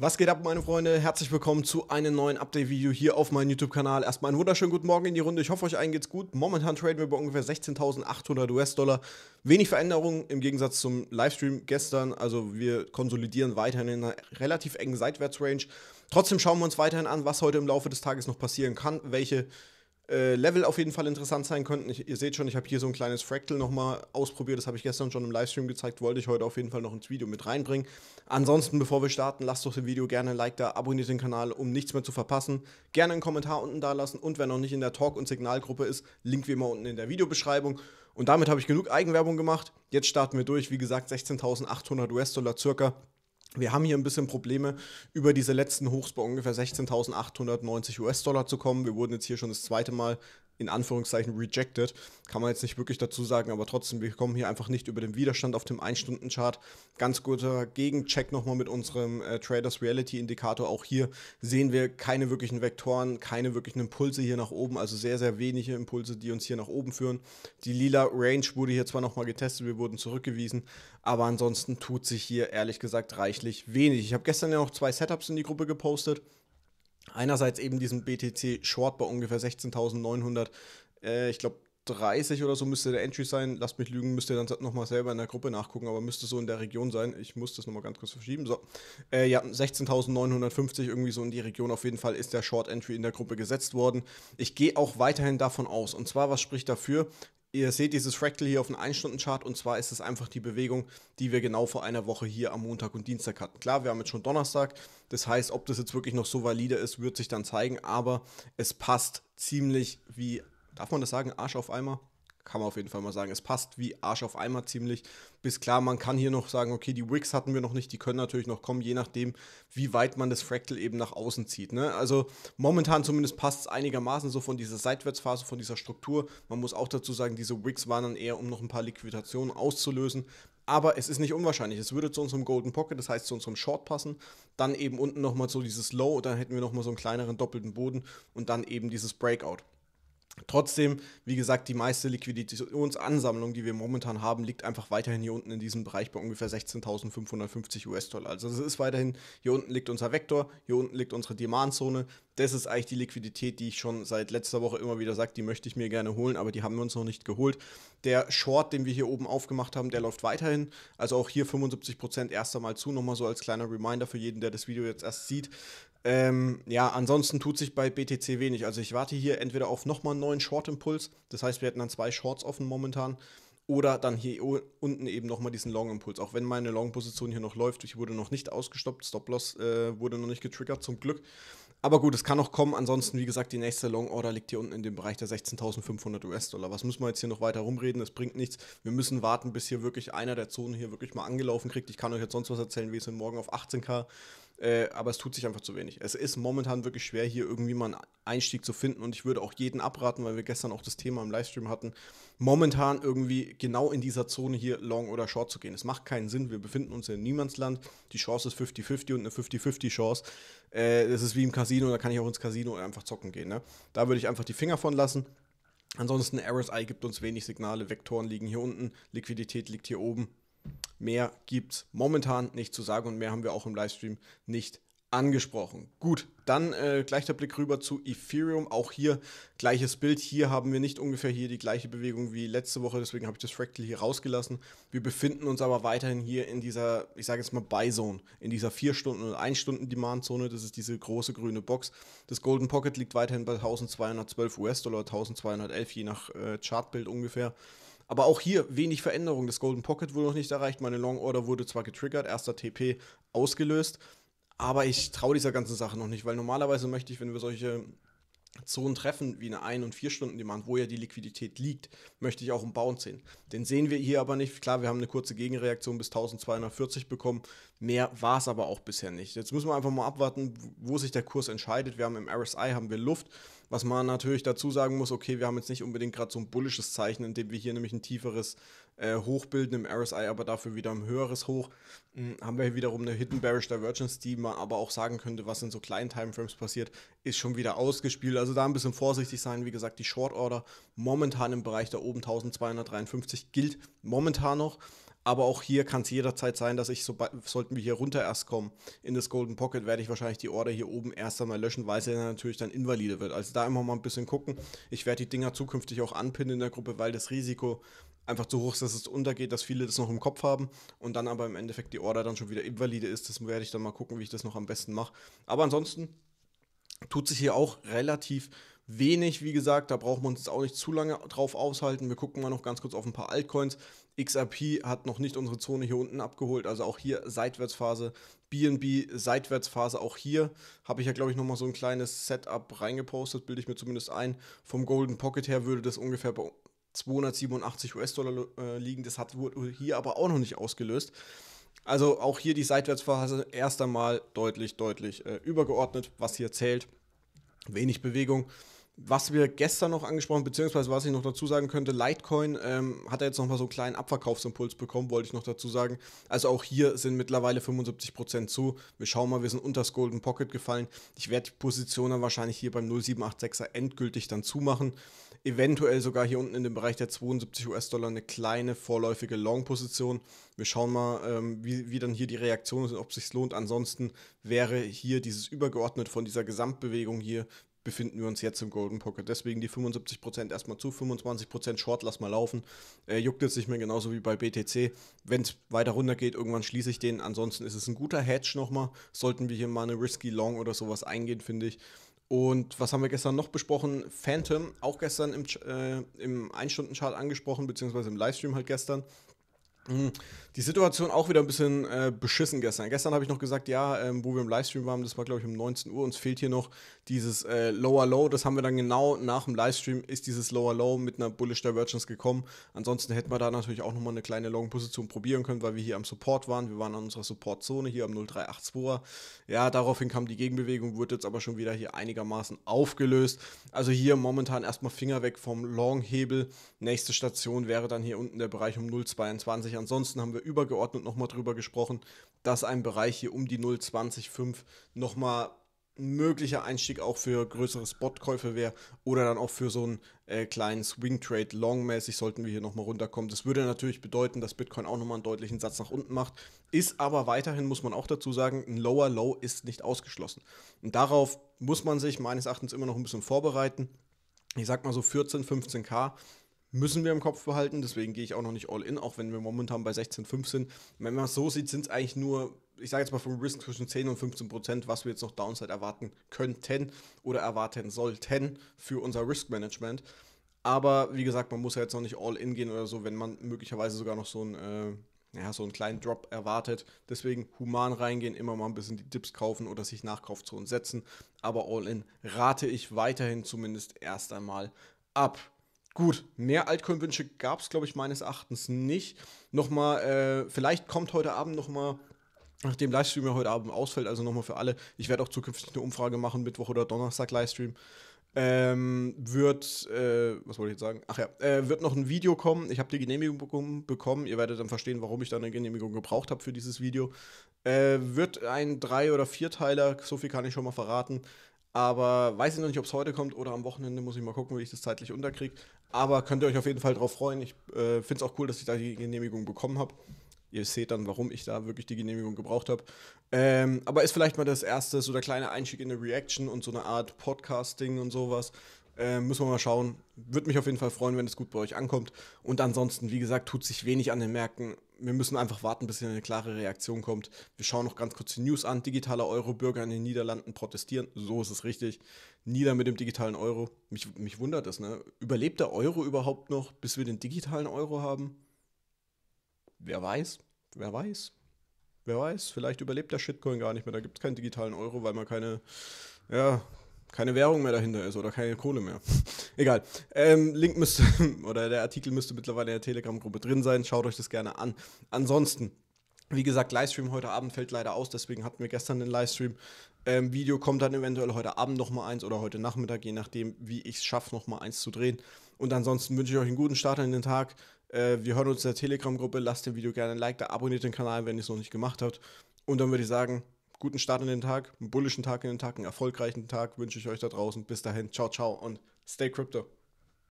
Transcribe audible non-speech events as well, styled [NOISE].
Was geht ab, meine Freunde? Herzlich willkommen zu einem neuen Update-Video hier auf meinem YouTube-Kanal. Erstmal einen wunderschönen guten Morgen in die Runde. Ich hoffe, euch allen geht's gut. Momentan traden wir bei ungefähr 16.800 US-Dollar. Wenig Veränderungen im Gegensatz zum Livestream gestern. Also wir konsolidieren weiterhin in einer relativ engen Seitwärtsrange. Trotzdem schauen wir uns weiterhin an, was heute im Laufe des Tages noch passieren kann, welche äh, Level auf jeden Fall interessant sein könnten. Ich, ihr seht schon, ich habe hier so ein kleines Fractal nochmal ausprobiert. Das habe ich gestern schon im Livestream gezeigt. Wollte ich heute auf jeden Fall noch ins Video mit reinbringen. Ansonsten, bevor wir starten, lasst doch dem Video gerne ein Like da, abonniert den Kanal, um nichts mehr zu verpassen. Gerne einen Kommentar unten da lassen und wer noch nicht in der Talk- und Signalgruppe ist, Link wie immer unten in der Videobeschreibung. Und damit habe ich genug Eigenwerbung gemacht. Jetzt starten wir durch. Wie gesagt, 16.800 US-Dollar circa. Wir haben hier ein bisschen Probleme, über diese letzten Hochs bei ungefähr 16.890 US-Dollar zu kommen. Wir wurden jetzt hier schon das zweite Mal in Anführungszeichen rejected. Kann man jetzt nicht wirklich dazu sagen, aber trotzdem, wir kommen hier einfach nicht über den Widerstand auf dem 1-Stunden-Chart. Ganz guter Gegencheck nochmal mit unserem äh, Traders Reality Indikator. Auch hier sehen wir keine wirklichen Vektoren, keine wirklichen Impulse hier nach oben, also sehr, sehr wenige Impulse, die uns hier nach oben führen. Die lila Range wurde hier zwar nochmal getestet, wir wurden zurückgewiesen, aber ansonsten tut sich hier ehrlich gesagt reichlich wenig. Ich habe gestern ja noch zwei Setups in die Gruppe gepostet einerseits eben diesen BTC Short bei ungefähr 16.900, äh, ich glaube 30 oder so müsste der Entry sein. Lasst mich lügen, müsst ihr dann nochmal selber in der Gruppe nachgucken, aber müsste so in der Region sein. Ich muss das nochmal ganz kurz verschieben. So, äh, ja, 16.950 irgendwie so in die Region. Auf jeden Fall ist der Short Entry in der Gruppe gesetzt worden. Ich gehe auch weiterhin davon aus. Und zwar, was spricht dafür, Ihr seht dieses Fractal hier auf dem 1-Stunden-Chart und zwar ist es einfach die Bewegung, die wir genau vor einer Woche hier am Montag und Dienstag hatten. Klar, wir haben jetzt schon Donnerstag, das heißt, ob das jetzt wirklich noch so valide ist, wird sich dann zeigen, aber es passt ziemlich wie, darf man das sagen, Arsch auf Eimer? kann man auf jeden Fall mal sagen. Es passt wie Arsch auf Eimer ziemlich. Bis klar, man kann hier noch sagen, okay, die Wicks hatten wir noch nicht, die können natürlich noch kommen, je nachdem, wie weit man das Fractal eben nach außen zieht. Ne? Also momentan zumindest passt es einigermaßen so von dieser Seitwärtsphase, von dieser Struktur. Man muss auch dazu sagen, diese Wicks waren dann eher, um noch ein paar Liquidationen auszulösen. Aber es ist nicht unwahrscheinlich. Es würde zu unserem Golden Pocket, das heißt zu unserem Short passen. Dann eben unten nochmal so dieses Low, dann hätten wir nochmal so einen kleineren doppelten Boden und dann eben dieses Breakout. Trotzdem, wie gesagt, die meiste Liquiditätsansammlung, die wir momentan haben, liegt einfach weiterhin hier unten in diesem Bereich bei ungefähr 16.550 US-Dollar. Also es ist weiterhin, hier unten liegt unser Vektor, hier unten liegt unsere Demandzone. Das ist eigentlich die Liquidität, die ich schon seit letzter Woche immer wieder sage, die möchte ich mir gerne holen, aber die haben wir uns noch nicht geholt. Der Short, den wir hier oben aufgemacht haben, der läuft weiterhin. Also auch hier 75% erst einmal zu, nochmal so als kleiner Reminder für jeden, der das Video jetzt erst sieht. Ähm, ja, ansonsten tut sich bei BTC wenig. Also ich warte hier entweder auf nochmal einen neuen Short-Impuls, das heißt, wir hätten dann zwei Shorts offen momentan, oder dann hier unten eben nochmal diesen Long-Impuls. Auch wenn meine Long-Position hier noch läuft, ich wurde noch nicht ausgestoppt, Stop-Loss äh, wurde noch nicht getriggert, zum Glück. Aber gut, es kann auch kommen. Ansonsten, wie gesagt, die nächste Long Order liegt hier unten in dem Bereich der 16.500 US-Dollar. Was müssen wir jetzt hier noch weiter rumreden? Es bringt nichts. Wir müssen warten, bis hier wirklich einer der Zonen hier wirklich mal angelaufen kriegt. Ich kann euch jetzt sonst was erzählen, wie es morgen auf 18k. Äh, aber es tut sich einfach zu wenig. Es ist momentan wirklich schwer, hier irgendwie mal einen Einstieg zu finden. Und ich würde auch jeden abraten, weil wir gestern auch das Thema im Livestream hatten, momentan irgendwie genau in dieser Zone hier Long oder Short zu gehen. Es macht keinen Sinn. Wir befinden uns in Niemandsland. Die Chance ist 50-50 und eine 50-50-Chance. Äh, das ist wie im Casino, da kann ich auch ins Casino einfach zocken gehen. Ne? Da würde ich einfach die Finger von lassen. Ansonsten, RSI gibt uns wenig Signale, Vektoren liegen hier unten, Liquidität liegt hier oben. Mehr gibt es momentan nicht zu sagen und mehr haben wir auch im Livestream nicht angesprochen. Gut, dann äh, gleich der Blick rüber zu Ethereum. Auch hier gleiches Bild. Hier haben wir nicht ungefähr hier die gleiche Bewegung wie letzte Woche, deswegen habe ich das Fractal hier rausgelassen. Wir befinden uns aber weiterhin hier in dieser, ich sage jetzt mal Buy Zone, in dieser 4 Stunden und 1 Stunden Demand Zone. Das ist diese große grüne Box. Das Golden Pocket liegt weiterhin bei 1212 US-Dollar, 1211 je nach äh, Chartbild ungefähr. Aber auch hier wenig Veränderung. Das Golden Pocket wurde noch nicht erreicht. Meine Long Order wurde zwar getriggert, erster TP ausgelöst. Aber ich traue dieser ganzen Sache noch nicht, weil normalerweise möchte ich, wenn wir solche Zonen treffen, wie eine ein und vier Stunden Demand, wo ja die Liquidität liegt, möchte ich auch einen Bounce sehen. Den sehen wir hier aber nicht. Klar, wir haben eine kurze Gegenreaktion bis 1240 bekommen. Mehr war es aber auch bisher nicht. Jetzt müssen wir einfach mal abwarten, wo sich der Kurs entscheidet. Wir haben im RSI haben wir Luft, was man natürlich dazu sagen muss, okay, wir haben jetzt nicht unbedingt gerade so ein bullisches Zeichen, indem wir hier nämlich ein tieferes äh, Hoch bilden im RSI, aber dafür wieder ein höheres Hoch. Hm, haben wir hier wiederum eine Hidden Bearish Divergence, die man aber auch sagen könnte, was in so kleinen Timeframes passiert, ist schon wieder ausgespielt. Also da ein bisschen vorsichtig sein. Wie gesagt, die Short Order momentan im Bereich da oben 1253 gilt momentan noch. Aber auch hier kann es jederzeit sein, dass ich, so, sollten wir hier runter erst kommen, in das Golden Pocket, werde ich wahrscheinlich die Order hier oben erst einmal löschen, weil sie dann natürlich dann invalide wird. Also da immer mal ein bisschen gucken. Ich werde die Dinger zukünftig auch anpinnen in der Gruppe, weil das Risiko einfach zu hoch ist, dass es untergeht, dass viele das noch im Kopf haben und dann aber im Endeffekt die Order dann schon wieder invalide ist. Das werde ich dann mal gucken, wie ich das noch am besten mache. Aber ansonsten tut sich hier auch relativ wenig, wie gesagt, da brauchen wir uns jetzt auch nicht zu lange drauf aushalten. Wir gucken mal noch ganz kurz auf ein paar Altcoins. XRP hat noch nicht unsere Zone hier unten abgeholt, also auch hier Seitwärtsphase. BNB Seitwärtsphase auch hier. Habe ich ja, glaube ich, nochmal so ein kleines Setup reingepostet, bilde ich mir zumindest ein. Vom Golden Pocket her würde das ungefähr bei 287 US-Dollar äh, liegen. Das hat, wurde hier aber auch noch nicht ausgelöst. Also auch hier die Seitwärtsphase erst einmal deutlich, deutlich äh, übergeordnet, was hier zählt. Wenig Bewegung. Was wir gestern noch angesprochen, beziehungsweise was ich noch dazu sagen könnte, Litecoin ähm, hat er jetzt nochmal so einen kleinen Abverkaufsimpuls bekommen, wollte ich noch dazu sagen. Also auch hier sind mittlerweile 75% zu. Wir schauen mal, wir sind unter das Golden Pocket gefallen. Ich werde die Position dann wahrscheinlich hier beim 0786er endgültig dann zumachen. Eventuell sogar hier unten in dem Bereich der 72 US-Dollar eine kleine vorläufige Long-Position. Wir schauen mal, ähm, wie, wie dann hier die Reaktion ist und ob es sich lohnt. Ansonsten wäre hier dieses übergeordnet von dieser Gesamtbewegung hier, befinden wir uns jetzt im Golden Pocket. Deswegen die 75% erstmal zu, 25% Short, lass mal laufen. Äh, juckt jetzt nicht mehr genauso wie bei BTC. Wenn es weiter runter geht, irgendwann schließe ich den. Ansonsten ist es ein guter Hedge nochmal. Sollten wir hier mal eine Risky Long oder sowas eingehen, finde ich. Und was haben wir gestern noch besprochen? Phantom, auch gestern im, äh, im 1-Stunden-Chart angesprochen, beziehungsweise im Livestream halt gestern. Hm. Die Situation auch wieder ein bisschen äh, beschissen gestern. Gestern habe ich noch gesagt, ja, ähm, wo wir im Livestream waren, das war glaube ich um 19 Uhr, uns fehlt hier noch dieses äh, Lower Low. Das haben wir dann genau nach dem Livestream, ist dieses Lower Low mit einer Bullish Divergence gekommen. Ansonsten hätten wir da natürlich auch nochmal eine kleine Long-Position probieren können, weil wir hier am Support waren. Wir waren an unserer Support-Zone hier am 0382er. Ja, daraufhin kam die Gegenbewegung, wird jetzt aber schon wieder hier einigermaßen aufgelöst. Also hier momentan erstmal Finger weg vom Long-Hebel. Nächste Station wäre dann hier unten der Bereich um 022 Ansonsten haben wir übergeordnet nochmal drüber gesprochen, dass ein Bereich hier um die 0,25 nochmal ein möglicher Einstieg auch für größere Spotkäufe wäre oder dann auch für so einen äh, kleinen Swing Trade longmäßig sollten wir hier nochmal runterkommen. Das würde natürlich bedeuten, dass Bitcoin auch nochmal einen deutlichen Satz nach unten macht, ist aber weiterhin, muss man auch dazu sagen, ein lower Low ist nicht ausgeschlossen. Und darauf muss man sich meines Erachtens immer noch ein bisschen vorbereiten. Ich sag mal so 14, 15k müssen wir im Kopf behalten. Deswegen gehe ich auch noch nicht all in, auch wenn wir momentan bei 16,5 sind. Wenn man es so sieht, sind es eigentlich nur, ich sage jetzt mal vom Risk zwischen 10 und 15 Prozent, was wir jetzt noch Downside erwarten könnten oder erwarten sollten für unser Risk Management. Aber wie gesagt, man muss ja jetzt noch nicht all in gehen oder so, wenn man möglicherweise sogar noch so einen, äh, ja, so einen kleinen Drop erwartet. Deswegen human reingehen, immer mal ein bisschen die Dips kaufen oder sich Nachkaufzonen setzen. Aber all in rate ich weiterhin zumindest erst einmal ab. Gut, mehr Altcoin-Wünsche gab es, glaube ich, meines Erachtens nicht. Nochmal, äh, vielleicht kommt heute Abend nochmal, nachdem Livestream ja heute Abend ausfällt, also nochmal für alle, ich werde auch zukünftig eine Umfrage machen, Mittwoch oder Donnerstag Livestream. Ähm, wird, äh, was wollte ich jetzt sagen? Ach ja, äh, wird noch ein Video kommen. Ich habe die Genehmigung bekommen. Ihr werdet dann verstehen, warum ich da eine Genehmigung gebraucht habe für dieses Video. Äh, wird ein drei- oder vierteiler, so viel kann ich schon mal verraten, aber weiß ich noch nicht, ob es heute kommt oder am Wochenende. Muss ich mal gucken, wie ich das zeitlich unterkriege. Aber könnt ihr euch auf jeden Fall drauf freuen. Ich äh, finde es auch cool, dass ich da die Genehmigung bekommen habe. Ihr seht dann, warum ich da wirklich die Genehmigung gebraucht habe. Ähm, aber ist vielleicht mal das erste, so der kleine Einstieg in eine Reaction und so eine Art Podcasting und sowas. Ähm, müssen wir mal schauen. Würde mich auf jeden Fall freuen, wenn es gut bei euch ankommt. Und ansonsten, wie gesagt, tut sich wenig an den Märkten wir müssen einfach warten, bis hier eine klare Reaktion kommt. Wir schauen noch ganz kurz die News an. Digitaler Euro, Bürger in den Niederlanden protestieren. So ist es richtig. Nieder mit dem digitalen Euro. Mich, mich wundert das, ne? Überlebt der Euro überhaupt noch, bis wir den digitalen Euro haben? Wer weiß? Wer weiß? Wer weiß? Vielleicht überlebt der Shitcoin gar nicht mehr. Da gibt es keinen digitalen Euro, weil man keine, ja, keine Währung mehr dahinter ist oder keine Kohle mehr. [LAUGHS] Egal. Ähm, Link müsste [LAUGHS] oder der Artikel müsste mittlerweile in der Telegram-Gruppe drin sein. Schaut euch das gerne an. Ansonsten, wie gesagt, Livestream heute Abend fällt leider aus, deswegen hatten wir gestern den Livestream. Ähm, Video kommt dann eventuell heute Abend nochmal eins oder heute Nachmittag, je nachdem, wie ich es schaffe, nochmal eins zu drehen. Und ansonsten wünsche ich euch einen guten Start in den Tag. Äh, wir hören uns in der Telegram-Gruppe. Lasst dem Video gerne ein Like da, abonniert den Kanal, wenn ihr es noch nicht gemacht habt. Und dann würde ich sagen, guten Start in den Tag, einen bullischen Tag in den Tag, einen erfolgreichen Tag wünsche ich euch da draußen. Bis dahin, ciao, ciao und stay crypto.